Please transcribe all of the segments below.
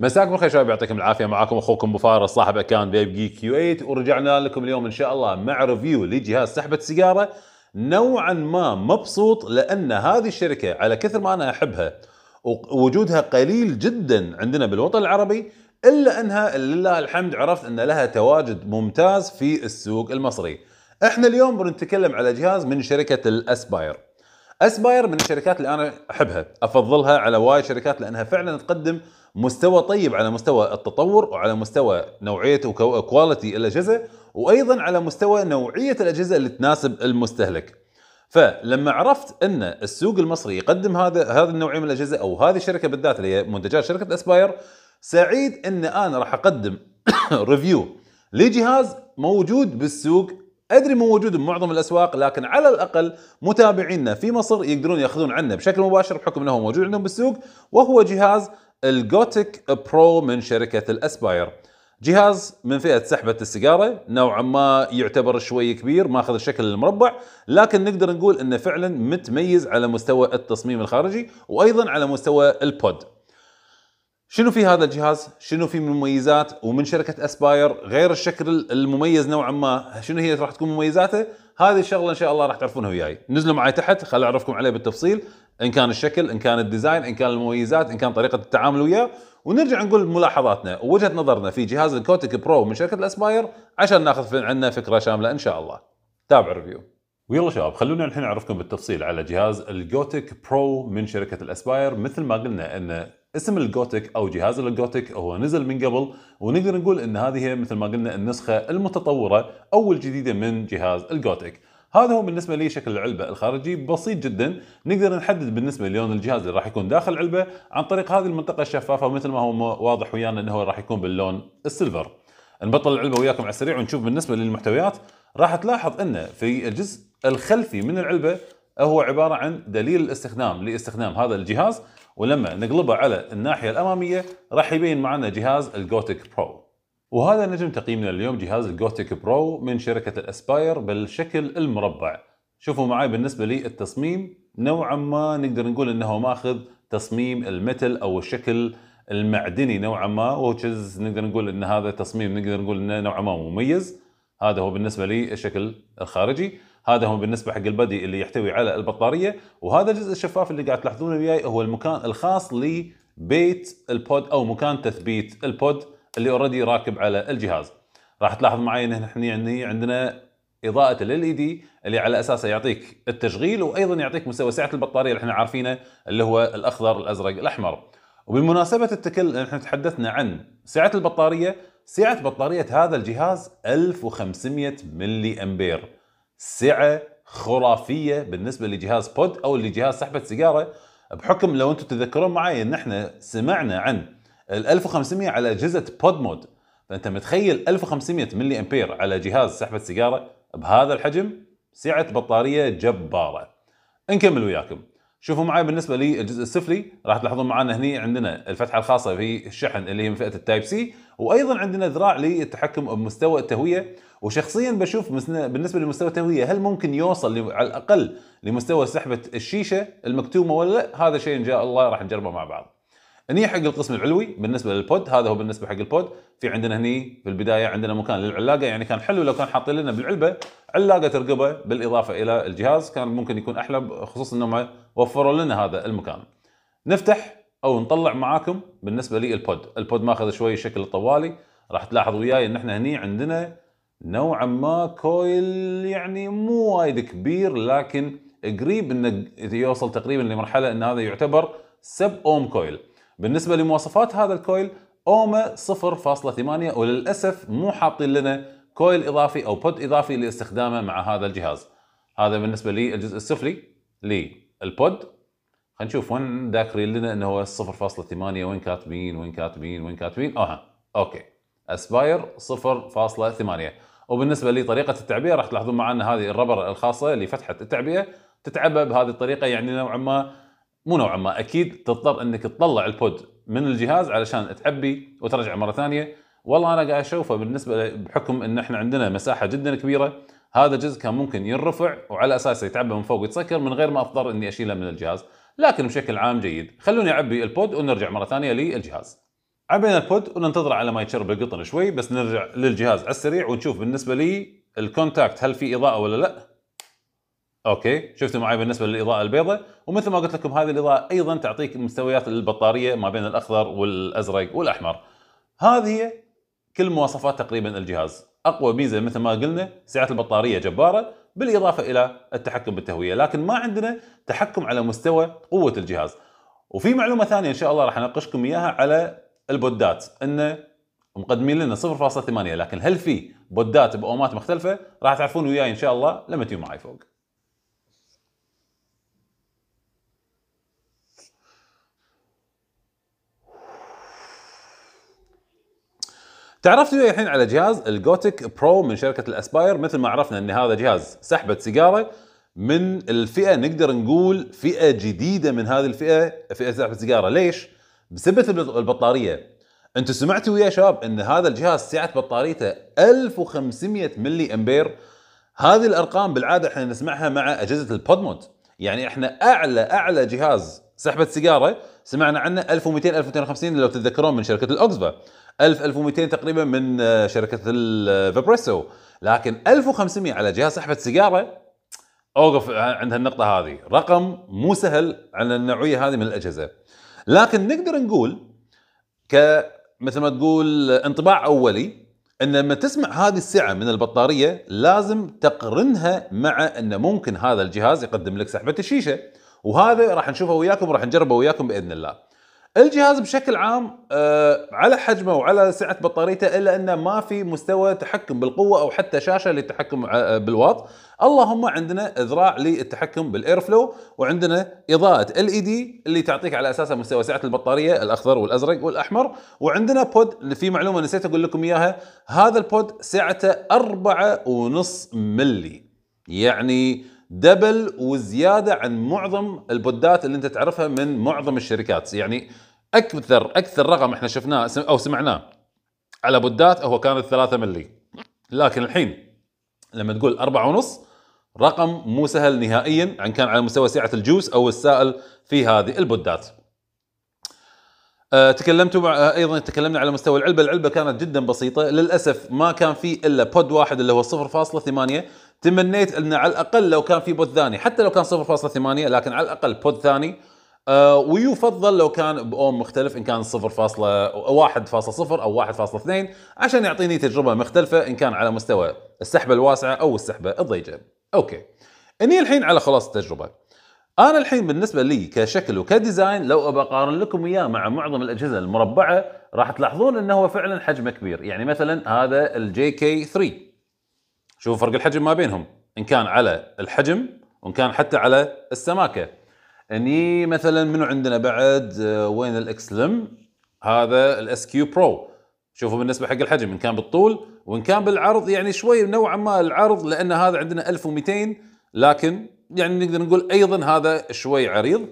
مساكم الخير شباب يعطيكم العافيه معاكم اخوكم ابو فارس صاحب اكان فيب جي كيو 8 ورجعنا لكم اليوم ان شاء الله مع ريفيو لجهاز سحبه سيجاره نوعا ما مبسوط لان هذه الشركه على كثر ما انا احبها ووجودها قليل جدا عندنا بالوطن العربي الا انها لله الحمد عرفت ان لها تواجد ممتاز في السوق المصري. احنا اليوم بنتكلم على جهاز من شركه الاسباير. اسباير من الشركات اللي انا احبها افضلها على وايد شركات لانها فعلا تقدم مستوى طيب على مستوى التطور وعلى مستوى نوعيه وكواليتي الاجهزه وايضا على مستوى نوعيه الاجهزه اللي تناسب المستهلك فلما عرفت ان السوق المصري يقدم هذا هذا النوعيه من الاجهزه او هذه الشركه بالذات اللي هي منتجات شركه اسباير سعيد ان انا راح اقدم ريفيو لجهاز موجود بالسوق ادري مو موجود بمعظم الاسواق لكن على الاقل متابعينا في مصر يقدرون ياخذون عنه بشكل مباشر بحكم انه موجود عندهم بالسوق وهو جهاز الجوتيك برو من شركه الاسباير. جهاز من فئه سحبه السيجاره نوعا ما يعتبر شوي كبير ماخذ الشكل المربع لكن نقدر نقول انه فعلا متميز على مستوى التصميم الخارجي وايضا على مستوى البود شنو في هذا الجهاز؟ شنو في من مميزات ومن شركه اسباير غير الشكل المميز نوعا ما، شنو هي راح تكون مميزاته؟ هذه الشغله ان شاء الله راح تعرفونها وياي، نزلوا معي تحت خليني اعرفكم عليه بالتفصيل ان كان الشكل، ان كان الديزاين، ان كان المميزات، ان كان طريقه التعامل وياه، ونرجع نقول ملاحظاتنا ووجهه نظرنا في جهاز الكوتك برو من شركه الاسباير عشان ناخذ عنا فكره شامله ان شاء الله. تابع الريفيو. ويلا شباب خلونا الحين اعرفكم بالتفصيل على جهاز الجوتك برو من شركه الاسباير مثل ما قلنا ان اسم الجوتيك او جهاز الجوتيك هو نزل من قبل ونقدر نقول ان هذه مثل ما قلنا النسخه المتطوره او الجديده من جهاز الجوتيك هذا هو بالنسبه لي شكل العلبه الخارجي بسيط جدا نقدر نحدد بالنسبه للون الجهاز اللي راح يكون داخل العلبه عن طريق هذه المنطقه الشفافه مثل ما هو واضح ويانا انه راح يكون باللون السيلفر نبطل العلبه وياكم على السريع ونشوف بالنسبه للمحتويات راح تلاحظ انه في الجزء الخلفي من العلبه هو عباره عن دليل الاستخدام لاستخدام هذا الجهاز ولما نقلبه على الناحيه الاماميه راح يبين معنا جهاز الجوتيك برو وهذا نجم تقييمنا اليوم جهاز الجوتيك برو من شركه الاسباير بالشكل المربع شوفوا معي بالنسبه للتصميم نوعا ما نقدر نقول انه ماخذ تصميم المتل او الشكل المعدني نوعا ما وتشز نقدر نقول ان هذا تصميم نقدر نقول انه نوعا ما مميز هذا هو بالنسبه للشكل الخارجي هذا هو بالنسبه حق البدي اللي يحتوي على البطاريه وهذا الجزء الشفاف اللي قاعد تلاحظونه وياي هو المكان الخاص لبيت البود او مكان تثبيت البود اللي اوريدي راكب على الجهاز راح تلاحظ معي ان احنا عندنا اضاءه ال دي e اللي على اساسه يعطيك التشغيل وايضا يعطيك مستوى سعه البطاريه اللي احنا عارفينه اللي هو الاخضر الازرق الاحمر وبمناسبه التكل احنا تحدثنا عن سعه البطاريه سعه بطاريه هذا الجهاز 1500 ملي امبير سعه خرافيه بالنسبه لجهاز بود او لجهاز سحبه سيجاره بحكم لو انتم تتذكرون معي ان احنا سمعنا عن ال 1500 على اجهزه بود مود فانت متخيل 1500 ملي امبير على جهاز سحبه سيجاره بهذا الحجم سعه بطاريه جباره نكمل وياكم شوفوا معي بالنسبه للجزء السفلي راح تلاحظون معنا هني عندنا الفتحه الخاصه في الشحن اللي هي من فئه التايب سي وايضا عندنا ذراع للتحكم بمستوى التهويه وشخصيا بشوف بالنسبه لمستوى التهويه هل ممكن يوصل على الاقل لمستوى سحبه الشيشه المكتومه ولا لا هذا شيء ان شاء الله راح نجربه مع بعض هني حق القسم العلوي بالنسبه للبود هذا هو بالنسبه حق البود في عندنا هني في البدايه عندنا مكان للعلاقه يعني كان حلو لو كان حاطين لنا بالعلبه علاقه ترقبه بالاضافه الى الجهاز كان ممكن يكون احلى خصوصا انهم وفروا لنا هذا المكان. نفتح او نطلع معاكم بالنسبه للبود، البود ماخذ شوي شكل الطوالي راح تلاحظ وياي ان احنا هني عندنا نوعا ما كويل يعني مو وايد كبير لكن قريب انه يوصل تقريبا لمرحله ان هذا يعتبر سب اوم كويل. بالنسبة لمواصفات هذا الكويل اوما 0.8 وللاسف مو حاطين لنا كويل اضافي او بود اضافي لاستخدامه مع هذا الجهاز هذا بالنسبه للجزء السفلي للبود خلينا نشوف وين ذاكرين لنا انه هو 0.8 وين كاتبين وين كاتبين وين كاتبين اها اوكي اسباير 0.8 وبالنسبه لطريقه التعبئه راح تلاحظون معنا هذه الربر الخاصه اللي فتحت التعبئه تتعبى بهذه الطريقه يعني نوعا ما مو نوعا ما اكيد تضطر انك تطلع البود من الجهاز علشان تعبي وترجع مره ثانيه والله انا قاعد اشوفه بالنسبه بحكم ان احنا عندنا مساحه جدا كبيره هذا الجزء كان ممكن ينرفع وعلى اساسه يتعبى من فوق ويتسكر من غير ما اضطر اني اشيله من الجهاز لكن بشكل عام جيد خلوني اعبي البود ونرجع مره ثانيه للجهاز عبينا البود وننتظر على ما يتشرب القطن شوي بس نرجع للجهاز على السريع ونشوف بالنسبه لي الكونتاكت هل في اضاءه ولا لا اوكي شفتوا معي بالنسبه للاضاءه البيضاء ومثل ما قلت لكم هذه الاضاءه ايضا تعطيك مستويات البطاريه ما بين الاخضر والازرق والاحمر هذه كل مواصفات تقريبا الجهاز اقوى ميزه مثل ما قلنا سعه البطاريه جباره بالاضافه الى التحكم بالتهويه لكن ما عندنا تحكم على مستوى قوه الجهاز وفي معلومه ثانيه ان شاء الله راح اناقشكم اياها على البودات انه مقدمين لنا 0.8 لكن هل في بودات باومات مختلفه راح تعرفون وياي ان شاء الله لما تيجوا معي فوق تعرفت وياي الحين على جهاز الجوتيك برو من شركه الاسباير مثل ما عرفنا ان هذا جهاز سحبه سيجاره من الفئه نقدر نقول فئه جديده من هذه الفئه فئه سحبه سيجاره ليش؟ بسبب البطاريه انتم سمعتوا ويا شباب ان هذا الجهاز سعه بطاريته 1500 ملي امبير هذه الارقام بالعاده احنا نسمعها مع اجهزه البودمود يعني احنا اعلى اعلى جهاز سحبه سيجاره سمعنا عنه 1200 1250 لو تتذكرون من شركه الاوكسبا 1000 1200 تقريبا من آه، شركه الفبريسو لكن 1500 على جهاز سحبه سيجاره اوقف عند هالنقطه هذه رقم مو سهل على النوعيه هذه من الاجهزه لكن نقدر نقول ك مثل ما تقول انطباع اولي ان لما تسمع هذه السعه من البطاريه لازم تقرنها مع ان ممكن هذا الجهاز يقدم لك سحبه الشيشه وهذا راح نشوفه وياكم راح نجربه وياكم باذن الله الجهاز بشكل عام آه، على حجمه وعلى سعه بطاريته الا انه ما في مستوى تحكم بالقوه او حتى شاشه للتحكم آه، بالواط اللهم عندنا ذراع للتحكم بالاير فلو وعندنا اضاءه ال اي دي اللي تعطيك على اساسها مستوى سعه البطاريه الاخضر والازرق والاحمر وعندنا بود في معلومه نسيت اقول لكم اياها هذا البود سعته 4.5 ملي يعني دبل وزياده عن معظم البودات اللي انت تعرفها من معظم الشركات يعني اكثر اكثر رقم احنا شفناه او سمعناه على بودات هو كان 3 ملي لكن الحين لما تقول أربعة ونص رقم مو سهل نهائيا عن كان على مستوى سعه الجوس او السائل في هذه البودات. تكلمت آه، تكلمتوا آه، ايضا تكلمنا على مستوى العلبه، العلبه كانت جدا بسيطه، للاسف ما كان في الا بود واحد اللي هو 0.8 تمنيت انه على الاقل لو كان في بوت ثاني حتى لو كان 0.8 لكن على الاقل بوت ثاني أه ويفضل لو كان باوم مختلف ان كان 0.1.0 او 1.2 عشان يعطيني تجربه مختلفه ان كان على مستوى السحبه الواسعه او السحبه الضيجه. اوكي. اني الحين على خلاص التجربه. انا الحين بالنسبه لي كشكل وكديزاين لو ابى اقارن لكم اياه مع معظم الاجهزه المربعه راح تلاحظون انه هو فعلا حجمه كبير، يعني مثلا هذا الجي كي 3 شوفوا فرق الحجم ما بينهم ان كان على الحجم وان كان حتى على السماكه اني مثلا منو عندنا بعد آه، وين الاكس لم هذا الاس كيو برو شوفوا بالنسبه حق الحجم ان كان بالطول وان كان بالعرض يعني شوي نوعا ما العرض لان هذا عندنا 1200 لكن يعني نقدر نقول ايضا هذا شوي عريض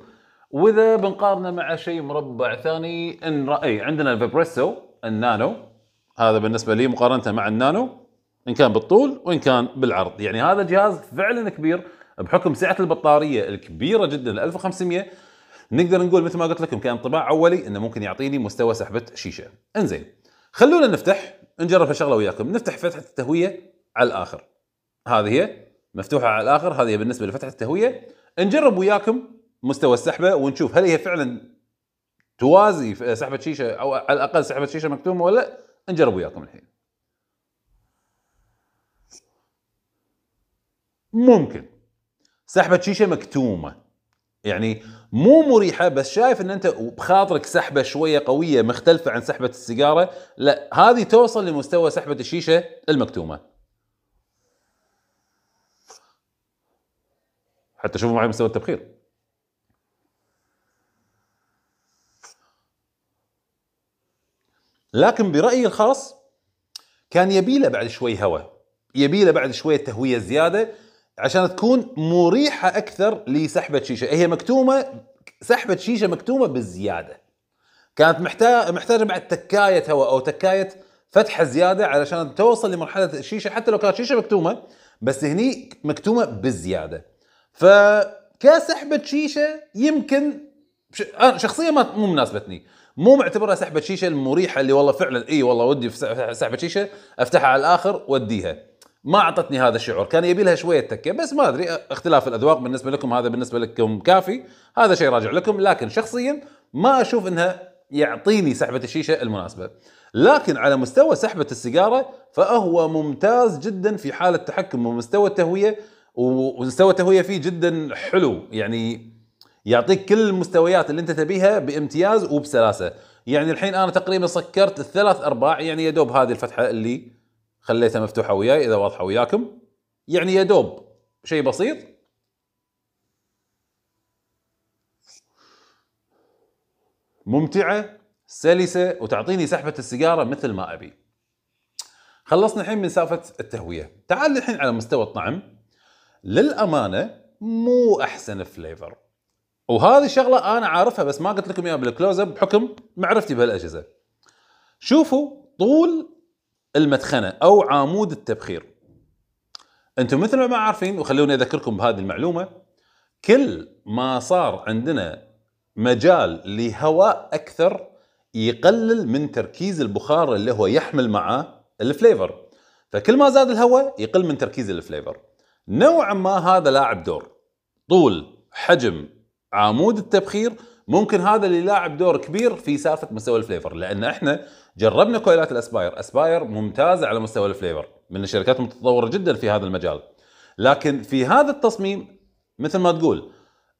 واذا بنقارنه مع شيء مربع ثاني ان راي عندنا الفبريسو النانو هذا بالنسبه لي مقارنته مع النانو ان كان بالطول وان كان بالعرض يعني هذا جهاز فعلا كبير بحكم سعه البطاريه الكبيره جدا ال 1500 نقدر نقول مثل ما قلت لكم كانطباع اولي انه ممكن يعطيني مستوى سحبه شيشه انزين خلونا نفتح نجرب هالشغله وياكم نفتح فتحه التهويه على الاخر هذه هي مفتوحه على الاخر هذه بالنسبه لفتحه التهويه نجرب وياكم مستوى السحبه ونشوف هل هي فعلا توازي سحبه شيشه او على الاقل سحبه شيشه مكتومه ولا لا نجرب وياكم الحين ممكن سحبه شيشه مكتومه يعني مو مريحه بس شايف ان انت بخاطرك سحبه شويه قويه مختلفه عن سحبه السيجاره لا هذه توصل لمستوى سحبه الشيشه المكتومه حتى شوفوا معي مستوى التبخير لكن برايي الخاص كان يبي له بعد شوي هواء يبي له بعد شويه تهويه زياده عشان تكون مريحه اكثر لسحبه شيشه هي مكتومه سحبه شيشه مكتومه بالزياده كانت محتاجه محتاجه بعد تكايه هواء او تكايه فتحه زياده علشان توصل لمرحله الشيشه حتى لو كانت شيشه مكتومه بس هني مكتومه بالزياده فكسحبه شيشه يمكن انا شخصيا ما مو مناسبتني مو معتبرها سحبه شيشه المريحه اللي والله فعلا اي والله ودي سحبه شيشه افتحها على الاخر واديها ما اعطتني هذا الشعور كان يبي لها شويه تكه بس ما ادري اختلاف الاذواق بالنسبه لكم هذا بالنسبه لكم كافي هذا شيء راجع لكم لكن شخصيا ما اشوف انها يعطيني سحبه الشيشه المناسبه لكن على مستوى سحبه السيجاره فهو ممتاز جدا في حاله تحكم ومستوى التهويه ومستوى التهويه فيه جدا حلو يعني يعطيك كل المستويات اللي انت تبيها بامتياز وبسلاسه يعني الحين انا تقريبا سكرت الثلاث ارباع يعني يا دوب هذه الفتحه اللي خليتها مفتوحه وياي اذا واضحه وياكم يعني يا دوب شيء بسيط ممتعه سلسه وتعطيني سحبه السيجاره مثل ما ابي خلصنا الحين من سالفه التهويه تعال الحين على مستوى الطعم للامانه مو احسن فليفر وهذه الشغله انا عارفها بس ما قلت لكم اياها بالكلوز اب بحكم معرفتي بهالاجهزه شوفوا طول المدخنه او عمود التبخير. انتم مثل ما عارفين وخلوني اذكركم بهذه المعلومه كل ما صار عندنا مجال لهواء اكثر يقلل من تركيز البخار اللي هو يحمل معاه الفليفر فكل ما زاد الهواء يقل من تركيز الفليفر نوعا ما هذا لاعب دور طول حجم عمود التبخير ممكن هذا اللي لاعب دور كبير في سالفه مستوى الفليفر لان احنا جربنا كويلات الاسباير اسباير ممتازه على مستوى الفليفر من الشركات المتطوره جدا في هذا المجال لكن في هذا التصميم مثل ما تقول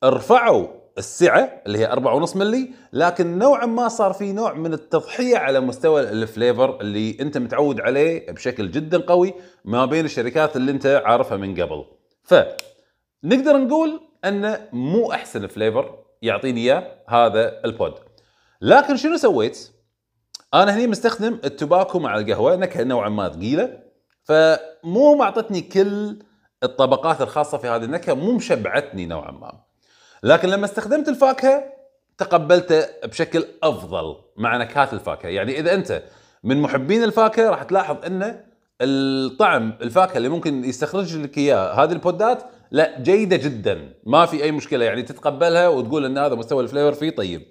رفعوا السعه اللي هي 4.5 ملي لكن نوعا ما صار في نوع من التضحيه على مستوى الفليفر اللي انت متعود عليه بشكل جدا قوي ما بين الشركات اللي انت عارفها من قبل ف نقدر نقول انه مو احسن فليفر يعطيني اياه هذا البود لكن شنو سويت؟ انا هني مستخدم التباكو مع القهوه نكهه نوعا ما ثقيله فمو معطتني كل الطبقات الخاصه في هذه النكهه مو مشبعتني نوعا ما لكن لما استخدمت الفاكهه تقبلته بشكل افضل مع نكهات الفاكهه يعني اذا انت من محبين الفاكهه راح تلاحظ انه الطعم الفاكهه اللي ممكن يستخرج لك اياه هذه البودات لا جيده جدا ما في اي مشكله يعني تتقبلها وتقول ان هذا مستوى الفليفر فيه طيب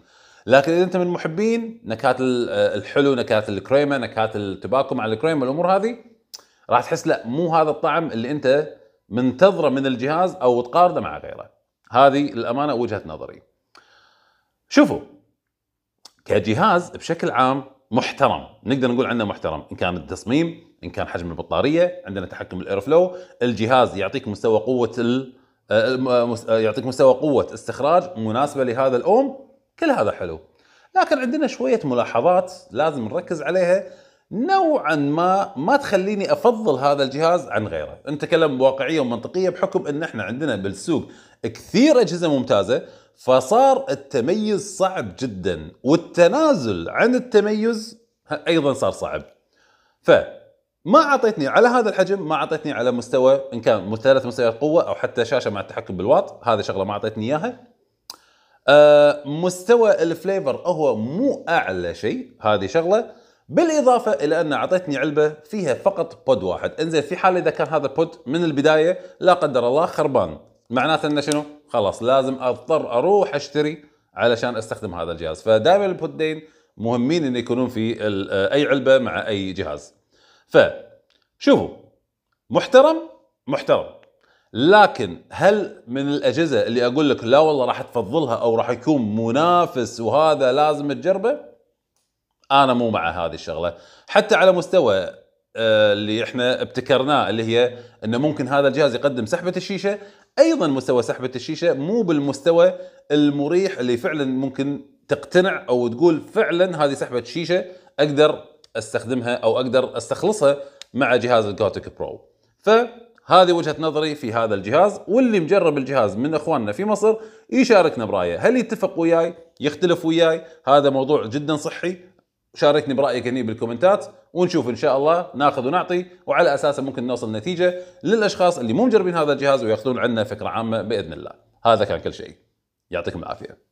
لكن اذا انت من محبين نكهات الحلو نكهات الكريمه نكهات التباكو مع الكريمه الامور هذه راح تحس لا مو هذا الطعم اللي انت منتظره من الجهاز او تقارنه مع غيره هذه الامانه وجهه نظري شوفوا كجهاز بشكل عام محترم نقدر نقول عنه محترم ان كان التصميم ان كان حجم البطاريه عندنا تحكم الاير فلو الجهاز يعطيك مستوى قوه ال آه، آه، آه، يعطيك مستوى قوه استخراج مناسبه لهذا الاوم كل هذا حلو لكن عندنا شويه ملاحظات لازم نركز عليها نوعا ما ما تخليني افضل هذا الجهاز عن غيره نتكلم بواقعيه ومنطقيه بحكم ان احنا عندنا بالسوق كثير اجهزه ممتازه فصار التميز صعب جدا والتنازل عن التميز ايضا صار صعب ف ما اعطيتني على هذا الحجم ما اعطيتني على مستوى ان كان ثلاث مستويات قوه او حتى شاشه مع التحكم بالواط هذه شغله ما اعطيتني اياها آه مستوى الفليفر هو مو اعلى شيء هذه شغله بالاضافه الى ان اعطيتني علبه فيها فقط بود واحد انزين في حال اذا كان هذا البود من البدايه لا قدر الله خربان معناته انه شنو خلاص لازم اضطر اروح اشتري علشان استخدم هذا الجهاز فدائما البودين مهمين ان يكونون في آه، اي علبه مع اي جهاز فشوفوا محترم محترم لكن هل من الاجهزه اللي اقول لك لا والله راح تفضلها او راح يكون منافس وهذا لازم تجربه؟ انا مو مع هذه الشغله، حتى على مستوى آه، اللي احنا ابتكرناه اللي هي انه ممكن هذا الجهاز يقدم سحبه الشيشه، ايضا مستوى سحبه الشيشه مو بالمستوى المريح اللي فعلا ممكن تقتنع او تقول فعلا هذه سحبه شيشه اقدر استخدمها او اقدر استخلصها مع جهاز الجوتيك برو فهذه وجهه نظري في هذا الجهاز واللي مجرب الجهاز من اخواننا في مصر يشاركنا برايه هل يتفق وياي يختلف وياي هذا موضوع جدا صحي شاركني برايك هنا بالكومنتات ونشوف ان شاء الله ناخذ ونعطي وعلى اساسه ممكن نوصل نتيجه للاشخاص اللي مو مجربين هذا الجهاز وياخذون عنا فكره عامه باذن الله هذا كان كل شيء يعطيكم العافيه